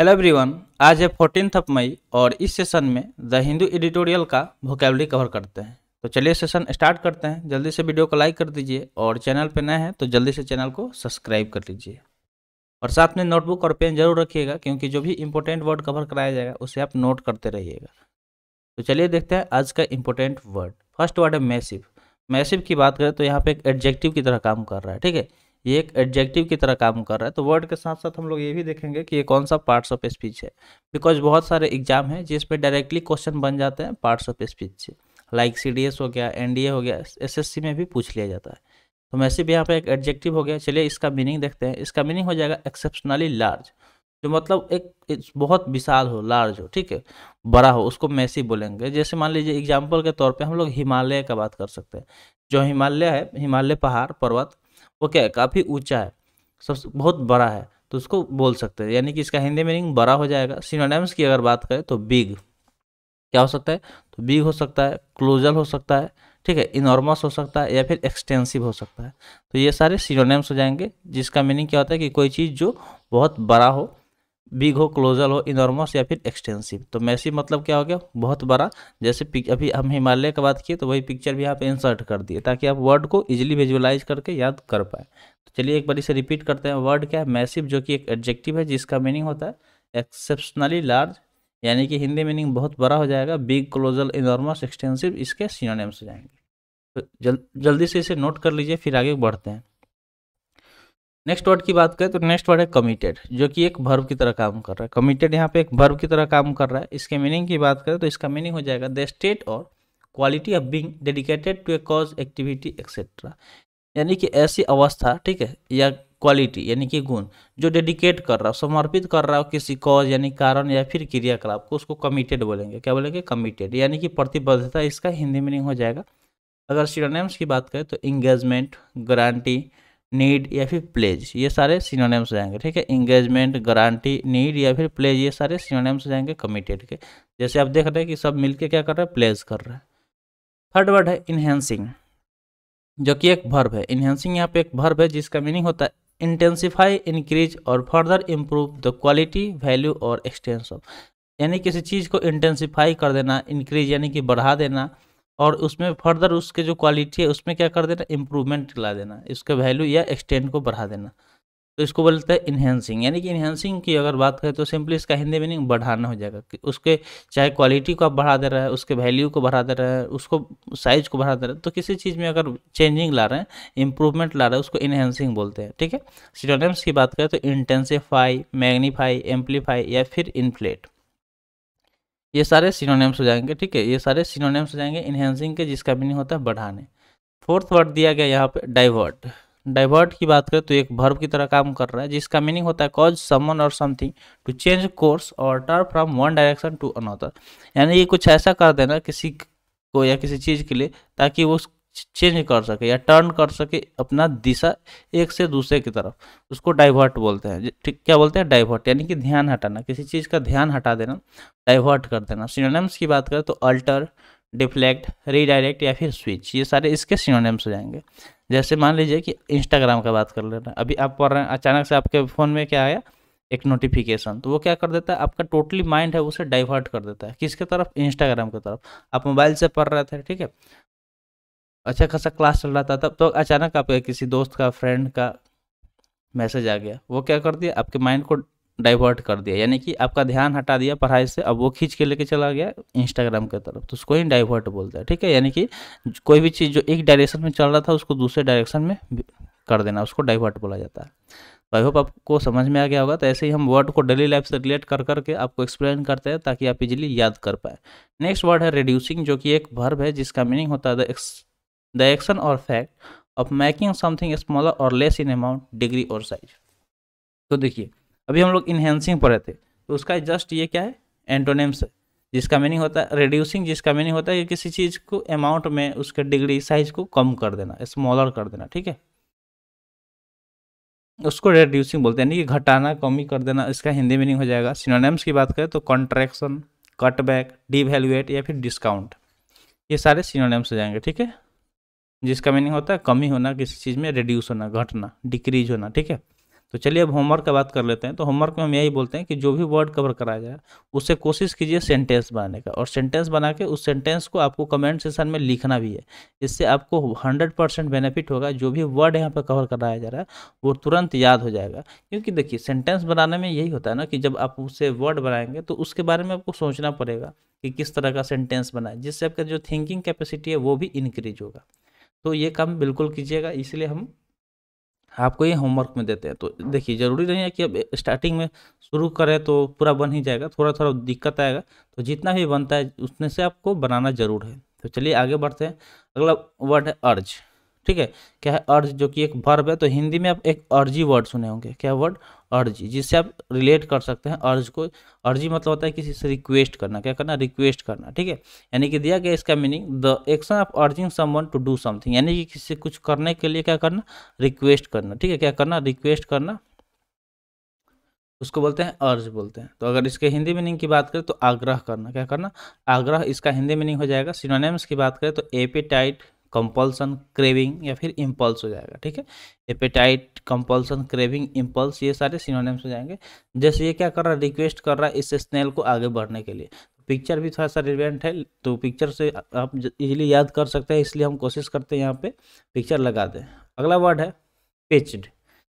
Hello everyone आज है fourteen of May और इस सेशन में द हिंदू एडिटोरियल का वोकेबलरी कवर करते हैं तो चलिए सेशन स्टार्ट करते हैं जल्दी से वीडियो को लाइक कर दीजिए और चैनल पर नए हैं तो जल्दी से चैनल को सब्सक्राइब कर लीजिए और साथ में नोटबुक और पेन जरूर रखिएगा क्योंकि जो भी इंपॉर्टेंट वर्ड कवर कराया जाएगा उसे आप नोट करते रहिएगा तो चलिए देखते हैं आज का इंपॉर्टेंट वर्ड फर्स्ट वर्ड है मैसिव मैसिव की बात करें तो यहाँ पे एक एडजेक्टिव की तरह काम कर रहा है ठीक है ये एक एडजेक्टिव की तरह काम कर रहा है तो वर्ड के साथ साथ हम लोग ये भी देखेंगे कि ये कौन सा पार्ट्स ऑफ स्पीच है बिकॉज बहुत सारे एग्जाम हैं जिसमें डायरेक्टली क्वेश्चन बन जाते हैं पार्ट्स ऑफ स्पीच से लाइक सी हो गया एन हो गया एस में भी पूछ लिया जाता है तो भी यहाँ पे एक एडजेक्टिव हो गया चलिए इसका मीनिंग देखते हैं इसका मीनिंग हो जाएगा एक्सेप्शनली लार्ज जो मतलब एक बहुत विशाल हो लार्ज हो ठीक है बड़ा हो उसको मैसी बोलेंगे जैसे मान लीजिए एग्जाम्पल के तौर पे हम लोग हिमालय का बात कर सकते हैं जो हिमालय है हिमालय पहाड़ पर्वत वो क्या है काफ़ी ऊँचा है सब बहुत बड़ा है तो उसको बोल सकते हैं यानी कि इसका हिंदी मीनिंग बड़ा हो जाएगा सिनोनिम्स की अगर बात करें तो बिग क्या हो सकता है तो बिग हो सकता है क्लोजल हो सकता है ठीक है इनॉर्मस हो सकता है या फिर एक्सटेंसिव हो सकता है तो ये सारे सिनोनिम्स हो जाएंगे जिसका मीनिंग क्या होता है कि कोई चीज़ जो बहुत बड़ा हो बिग हो क्लोजल हो इनॉर्मस या फिर एक्सटेंसिव तो मैसिव मतलब क्या हो गया बहुत बड़ा जैसे अभी हम हिमालय की बात किए तो वही पिक्चर भी यहाँ पे इंसर्ट कर दिए ताकि आप वर्ड को इजीली विजुअलाइज करके याद कर पाए तो चलिए एक बार इसे रिपीट करते हैं वर्ड क्या है मैसिव जो कि एक एडजेक्टिव है जिसका मीनिंग होता है एक्सेप्शनली लार्ज यानी कि हिंदी मीनिंग बहुत बड़ा हो जाएगा बिग क्लोजल इनॉर्मस एक्सटेंसिव इसके सीनोनेम्स हो जाएंगे तो जल जल्दी से इसे नोट कर लीजिए फिर आगे बढ़ते हैं नेक्स्ट वर्ड की बात करें तो नेक्स्ट वर्ड है कमिटेड जो कि एक भर्व की तरह काम कर रहा है कमिटेड यहाँ पे एक भर्व की तरह काम कर रहा है इसके मीनिंग की बात करें तो इसका मीनिंग हो जाएगा द स्टेट और quality of being dedicated to a cause activity etcetera यानी कि ऐसी अवस्था ठीक है या क्वालिटी यानी कि गुण जो डेडिकेट कर रहा हो समर्पित कर रहा हो किसी कॉज यानी कारण या फिर क्रियाकलाप को उसको कमिटेड बोलेंगे क्या बोलेंगे कमिटेड यानी कि प्रतिबद्धता इसका हिंदी मीनिंग हो जाएगा अगर सीडोनेम्स की बात करें तो इंगेजमेंट गारंटी नीड या फिर प्लेज ये सारे सिनोनेम्स जाएंगे ठीक है इंगेजमेंट गारंटी नीड या फिर प्लेज ये सारे सिनोनेम्स जाएंगे कमिटेड के जैसे आप देख रहे हैं कि सब मिलके क्या कर रहे हैं प्लेज कर रहे हैं थर्ड वर्ड है इन्हेंसिंग जो कि एक भर्व है इन्हेंसिंग यहाँ पे एक भर्व है जिसका मीनिंग होता है इंटेंसीफाई इंक्रीज और further improve the quality value और एक्सटेंस ऑफ यानी किसी चीज़ को इंटेंसीफाई कर देना इंक्रीज यानी कि बढ़ा देना और उसमें फर्दर उसके जो क्वालिटी है उसमें क्या कर देना इम्प्रूवमेंट ला देना इसका वैल्यू या एक्सटेंड को बढ़ा देना तो इसको बोलते हैं इन्हेंसिंग यानी कि इन्हेंसिंग की अगर बात करें तो सिंपली इसका हिंदी मीनिंग बढ़ाना हो जाएगा कि उसके चाहे क्वालिटी को आप बढ़ा दे रहे हैं उसके वैल्यू को बढ़ा दे रहे हैं उसको साइज को बढ़ा दे रहे हैं तो किसी चीज़ में अगर चेंजिंग ला रहे हैं इंप्रूवमेंट ला रहे हैं उसको इन्हेंसिंग बोलते हैं ठीक है सिटोनिम्स की बात करें तो इंटेंसीफाई मैग्नीफाई एम्पलीफाई या फिर इन्फ्लेट ये सारे सिनोनेम्स हो जाएंगे ठीक है ये सारे सिनोनेम्स हो जाएंगे इन्हेंसिंग के जिसका मीनिंग होता है बढ़ाने फोर्थ वर्ड दिया गया यहाँ पे डाइवर्ट डाइवर्ट की बात करें तो एक भर्व की तरह काम कर रहा है जिसका मीनिंग होता है कॉज समन और समथिंग टू चेंज कोर्स और turn from one direction to another यानी ये कुछ ऐसा कर देना किसी को या किसी चीज़ के लिए ताकि उस चेंज कर सके या टर्न कर सके अपना दिशा एक से दूसरे की तरफ उसको डाइवर्ट बोलते हैं ठीक क्या बोलते हैं डाइवर्ट यानी कि ध्यान हटाना किसी चीज़ का ध्यान हटा देना डाइवर्ट कर देना सिनोनिम्स की बात करें तो अल्टर डिफ्लेक्ट रीडायरेक्ट या फिर स्विच ये सारे इसके सिनोनिम्स हो जाएंगे जैसे मान लीजिए कि इंस्टाग्राम का बात कर लेना अभी आप पढ़ रहे हैं अचानक से आपके फ़ोन में क्या आया एक नोटिफिकेशन तो वो क्या कर देता है आपका टोटली माइंड है उसे डाइवर्ट कर देता है किसके तरफ इंस्टाग्राम की तरफ आप मोबाइल से पढ़ रहे थे ठीक है अच्छा खासा क्लास चल रहा था तब तो अचानक आपके किसी दोस्त का फ्रेंड का मैसेज आ गया वो क्या कर दिया आपके माइंड को डाइवर्ट कर दिया यानी कि आपका ध्यान हटा दिया पढ़ाई से अब वो खींच के लेके चला गया इंस्टाग्राम की तरफ तो उसको ही डाइवर्ट बोलता है ठीक है यानी कि कोई भी चीज़ जो एक डायरेक्शन में चल रहा था उसको दूसरे डायरेक्शन में कर देना उसको डाइवर्ट बोला जाता है तो आई होप आपको समझ में आ गया होगा तो ऐसे ही हम वर्ड को डेली लाइफ से रिलेट कर करके आपको एक्सप्लेन करते हैं ताकि आप इजीली याद कर पाए नेक्स्ट वर्ड है रिड्यूसिंग जो कि एक वर्ब है जिसका मीनिंग होता है द एक्शन और fact of making something smaller और लेस इन अमाउंट डिग्री और साइज तो देखिए अभी हम लोग इन्हेंसिंग पढ़े थे तो उसका जस्ट ये क्या है एंटोनेम्स है जिसका मीनिंग होता है रिड्यूसिंग जिसका मीनिंग होता है कि किसी चीज़ को अमाउंट में उसके डिग्री साइज को कम कर देना स्मॉलर कर देना ठीक है उसको रिड्यूसिंग बोलते हैं यानी कि घटाना कमी कर देना इसका हिंदी मीनिंग हो जाएगा सिनोनिम्स की बात करें तो कॉन्ट्रैक्शन कटबैक डिवेल्युएट या फिर डिस्काउंट ये सारे सिनोनिम्स हो जाएंगे ठीक है जिसका मीनिंग होता है कमी होना किसी चीज़ में रिड्यूस होना घटना डिक्रीज होना ठीक है तो चलिए अब होमवर्क का बात कर लेते हैं तो होमवर्क में हम यही बोलते हैं कि जो भी वर्ड कवर कराया जाए उससे कोशिश कीजिए सेंटेंस बनाने का और सेंटेंस बना के उस सेंटेंस को आपको कमेंट सेशन में लिखना भी है इससे आपको हंड्रेड परसेंट बेनिफिट होगा जो भी वर्ड यहाँ पर कवर कराया जा रहा है वो तुरंत याद हो जाएगा क्योंकि देखिए सेंटेंस बनाने में यही होता है ना कि जब आप उससे वर्ड बनाएंगे तो उसके बारे में आपको सोचना पड़ेगा कि किस तरह का सेंटेंस बनाए जिससे आपका जो थिंकिंग कैपेसिटी है वो भी इंक्रीज होगा तो ये काम बिल्कुल कीजिएगा इसलिए हम आपको ये होमवर्क में देते हैं तो देखिए ज़रूरी नहीं है कि अब स्टार्टिंग में शुरू करें तो पूरा बन ही जाएगा थोड़ा थोड़ा दिक्कत आएगा तो जितना भी बनता है उसमें से आपको बनाना ज़रूर है तो चलिए आगे बढ़ते हैं अगला वर्ड है अर्ज ठीक है क्या है अर्ज जो कि एक वर्ब है तो हिंदी में आप एक अर्जी वर्ड सुने होंगे क्या वर्ड अर्जी जिससे आप रिलेट कर सकते हैं अर्ज को अर्जी मतलब होता है किसी से रिक्वेस्ट करना क्या करना रिक्वेस्ट करना ठीक है यानी कि दिया गया इसका meaning the action of urging someone to do something यानी कि किसी कुछ करने के लिए क्या करना रिक्वेस्ट करना ठीक है क्या करना रिक्वेस्ट करना उसको बोलते हैं अर्ज बोलते हैं तो अगर इसके हिंदी मीनिंग की बात करें तो आग्रह करना क्या करना आग्रह इसका हिंदी मीनिंग हो जाएगा सिनोनेम्स की बात करें तो एपेटाइट कंपल्सन क्रेविंग या फिर इम्पल्स हो जाएगा ठीक है एपेटाइट कंपल्सन क्रेविंग इम्पल्स ये सारे सिनोनिम्स हो जाएंगे जैसे ये क्या कर रहा है रिक्वेस्ट कर रहा है इस स्नेल को आगे बढ़ने के लिए पिक्चर भी थोड़ा सा रिलेवेंट है तो पिक्चर से आप इजीली याद कर सकते हैं इसलिए हम कोशिश करते हैं यहाँ पे पिक्चर लगा दें अगला वर्ड है पिच्ड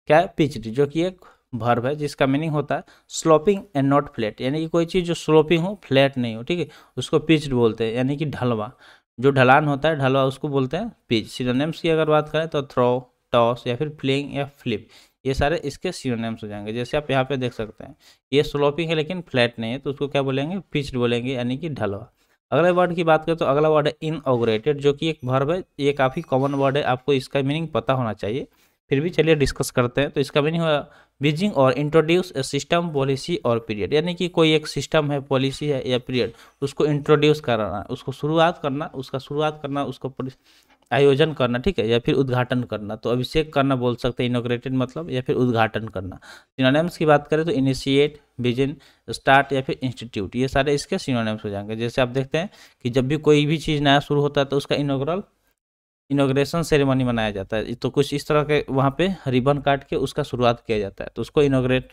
क्या है पिचड जो कि एक भर्व है जिसका मीनिंग होता है स्लोपिंग एंड नॉट फ्लैट यानी कि कोई चीज़ जो स्लोपिंग हो फ्लैट नहीं हो ठीक है उसको पिचड बोलते हैं यानी कि ढलवा जो ढलान होता है ढलवा उसको बोलते हैं पिच सिनोनिम्स की अगर बात करें तो थ्रो टॉस या फिर फ्लिंग या फ्लिप ये सारे इसके सीनोनेम्स हो जाएंगे जैसे आप यहाँ पे देख सकते हैं ये स्लोपिंग है लेकिन फ्लैट नहीं है तो उसको क्या बोलेंगे पिच बोलेंगे यानी कि ढलवा अगले वर्ड की बात करें तो अगला वर्ड है इनऑगरेटेड जो कि एक भर्व है ये काफ़ी कॉमन वर्ड है आपको इसका मीनिंग पता होना चाहिए फिर भी चलिए डिस्कस करते हैं तो इसका मीनिंग हुआ बीजिंग और इंट्रोड्यूस ए सिस्टम पॉलिसी और पीरियड यानी कि कोई एक सिस्टम है पॉलिसी है या पीरियड उसको इंट्रोड्यूस कराना उसको शुरुआत करना उसका शुरुआत करना उसको आयोजन करना ठीक है या फिर उद्घाटन करना तो अभिषेक करना बोल सकते हैं इनोग्रेटेड मतलब या फिर उद्घाटन करना सिनोनेम्स की बात करें तो इनिशिएट बिजिन स्टार्ट या फिर इंस्टीट्यूट ये सारे इसके सिनोनेम्स हो जाएंगे जैसे आप देखते हैं कि जब भी कोई भी चीज़ नया शुरू होता है तो उसका इनोग्रल इनोग्रेशन सेरेमनी मनाया जाता है तो कुछ इस तरह के वहाँ पे रिबन काट के उसका शुरुआत किया जाता है तो उसको इनोग्रेट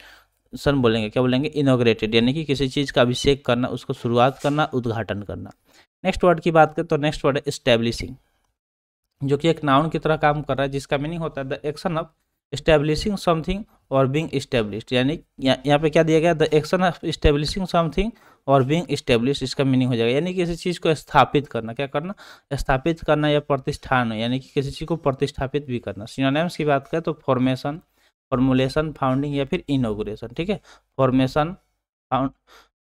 सन बोलेंगे क्या बोलेंगे इनोग्रेटेड यानी कि किसी चीज़ का अभिषेक करना उसको शुरुआत करना उद्घाटन करना नेक्स्ट वर्ड की बात करें तो नेक्स्ट वर्ड है इस्टेब्लिशिंग जो कि एक नाउन की तरह काम कर रहा है जिसका मीनिंग होता है the action of establishing something और बींग इस्टेब्लिश यानी यहाँ पे क्या दिया गया the action of establishing something और बींग इस्टेब्लिश इसका मीनिंग हो जाएगा यानी किसी चीज़ को स्थापित करना क्या करना स्थापित करना या प्रतिष्ठान यानी कि किसी चीज़ को प्रतिष्ठापित भी करना सीनोनेम्स की बात करें तो फॉर्मेशन फॉर्मुलेशन फाउंडिंग या फिर इनोग्रेशन ठीक है फॉर्मेशन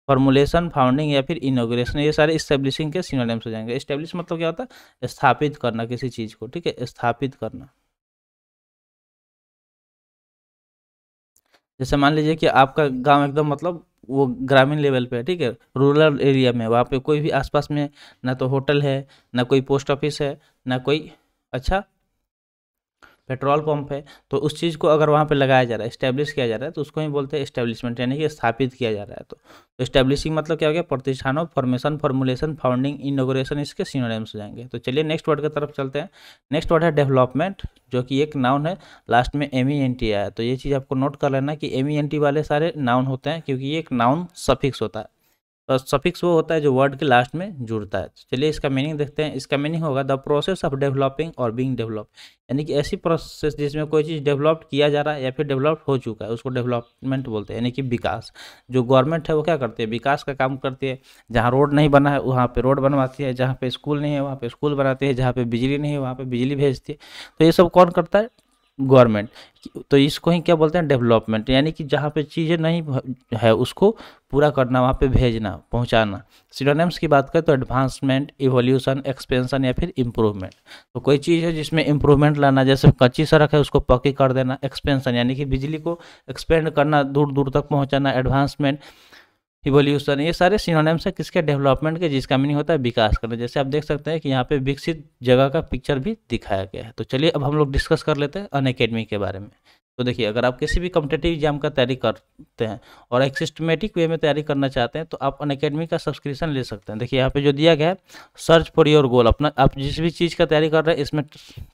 फॉर्मुलेशन फाउंडिंग या फिर इनोग्रेशन ये सारे इस्टेब्लिशिंग के सीनोनेम्स हो जाएंगे इस्टेब्लिश मतलब क्या होता है स्थापित करना किसी चीज़ को ठीक है स्थापित करना जैसे मान लीजिए कि आपका हम्म। गांव एकदम मतलब वो ग्रामीण लेवल पे है ठीक है रूरल एरिया में वहाँ पे कोई भी आसपास में ना तो होटल है ना कोई पोस्ट ऑफिस है ना कोई अच्छा पेट्रोल पंप है तो उस चीज़ को अगर वहाँ पे लगाया जा रहा है इस्टेब्लिश किया जा रहा है तो उसको ही बोलते हैं इस्टेब्लिशमेंट यानी कि स्थापित किया जा रहा है तो इस्टेब्लिशिंग मतलब क्या हो गया प्रतिष्ठानों फॉर्मेशन फॉर्मुलेशन फाउंडिंग इनोग्रेशन इसके सिनोनिम्स हो जाएंगे तो चलिए नेक्स्ट वर्ड की तरफ चलते हैं नेक्स्ट वर्ड है डेवलपमेंट जो कि एक नाउन है लास्ट में एम ई एन टी आया तो ये चीज़ आपको नोट कर लेना कि एम ई एन टी वाले सारे नाउन होते हैं क्योंकि ये एक नाउन सफिक्स होता है तो सफिक्स वो होता है जो वर्ड के लास्ट में जुड़ता है चलिए इसका मीनिंग देखते हैं इसका मीनिंग होगा द प्रोसेस ऑफ डेवलपिंग और बीइंग डेवलप यानी कि ऐसी प्रोसेस जिसमें कोई चीज़ डेवलप्ड किया जा रहा है या फिर डेवलप हो चुका है उसको डेवलपमेंट बोलते हैं यानी कि विकास जो गवर्नमेंट है वो क्या करती है विकास का काम करती है जहाँ रोड नहीं बना है वहाँ पर रोड बनवाती है जहाँ पर स्कूल नहीं है वहाँ पर स्कूल बनाती है जहाँ पर बिजली नहीं है वहाँ पर बिजली भेजती है तो ये सब कौन करता है गवर्नमेंट तो इसको ही क्या बोलते हैं डेवलपमेंट यानी कि जहाँ पे चीज़ें नहीं है उसको पूरा करना वहाँ पे भेजना पहुँचाना सिडोनिम्स की बात करें तो एडवांसमेंट इवोल्यूशन एक्सपेंशन या फिर इम्प्रूवमेंट तो कोई चीज़ है जिसमें इम्प्रूवमेंट लाना जैसे कच्ची सड़क है उसको पक्की कर देना एक्सपेंशन यानी कि बिजली को एक्सपेंड करना दूर दूर तक पहुँचाना एडवांसमेंट इवोल्यूशन ये सारे सिनोनिम्स है किसके डेवलपमेंट के जिसका मीनिंग होता है विकास करना जैसे आप देख सकते हैं कि यहाँ पे विकसित जगह का पिक्चर भी दिखाया गया है तो चलिए अब हम लोग डिस्कस कर लेते हैं अन के बारे में तो देखिए अगर आप किसी भी कम्पिटेटिव एग्जाम का तैयारी करते हैं और एक सिस्टमेटिक वे में तैयारी करना चाहते हैं तो आप अन अकेडमी का सब्सक्रिप्शन ले सकते हैं देखिए यहाँ पे जो दिया गया है सर्च फॉर योर गोल अपना आप जिस भी चीज़ का तैयारी कर रहे हैं इसमें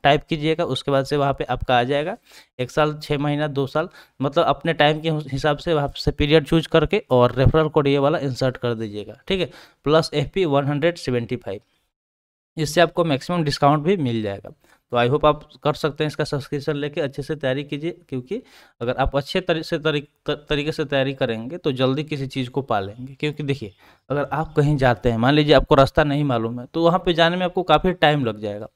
टाइप कीजिएगा उसके बाद से वहाँ पर आपका आ जाएगा एक साल छः महीना दो साल मतलब अपने टाइम के हिसाब से वहाँ से पीरियड चूज करके और रेफरल कोड ये वाला इंसर्ट कर दीजिएगा ठीक है प्लस एफ पी इससे आपको मैक्सिमम डिस्काउंट भी मिल जाएगा तो आई होप आप कर सकते हैं इसका सब्सक्रिप्शन लेके अच्छे से तैयारी कीजिए क्योंकि अगर आप अच्छे तरी से तरी, तर, तरीके से तैयारी करेंगे तो जल्दी किसी चीज़ को पा लेंगे क्योंकि देखिए अगर आप कहीं जाते हैं मान लीजिए आपको रास्ता नहीं मालूम है तो वहाँ पर जाने में आपको काफ़ी टाइम लग जाएगा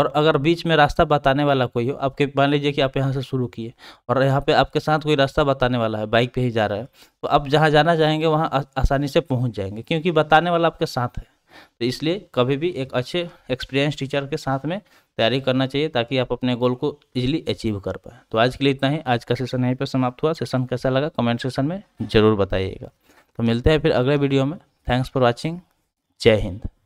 और अगर बीच में रास्ता बताने वाला कोई हो आपके मान लीजिए कि आप यहाँ से शुरू किए और यहाँ पर आपके साथ कोई रास्ता बताने वाला है बाइक पर ही जा रहा है तो आप जहाँ जाना चाहेंगे वहाँ आसानी से पहुँच जाएंगे क्योंकि बताने वाला आपके साथ है तो इसलिए कभी भी एक अच्छे एक्सपीरियंस टीचर के साथ में तैयारी करना चाहिए ताकि आप अपने गोल को इजीली अचीव कर पाए तो आज के लिए इतना ही आज का सेशन यहीं पर समाप्त हुआ सेशन कैसा लगा कमेंट सेशन में ज़रूर बताइएगा तो मिलते हैं फिर अगले वीडियो में थैंक्स फॉर वॉचिंग जय हिंद